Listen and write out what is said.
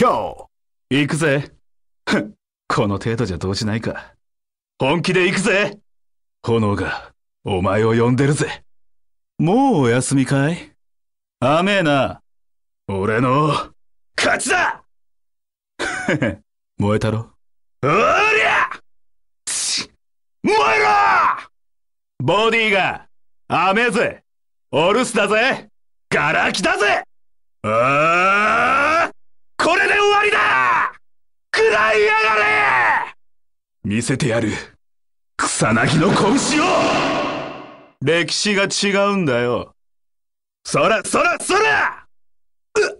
ひょ行くぜ この程度じゃ動じないか本気で行くぜ炎がお前を呼んでるぜもうお休みかい雨えな俺の勝ちだ 燃えたろおりゃ燃えろボディが雨えぜお留守だぜガラキだぜああいやがれ見せてやる草薙の拳を歴史が違うんだよそらそらそらうっ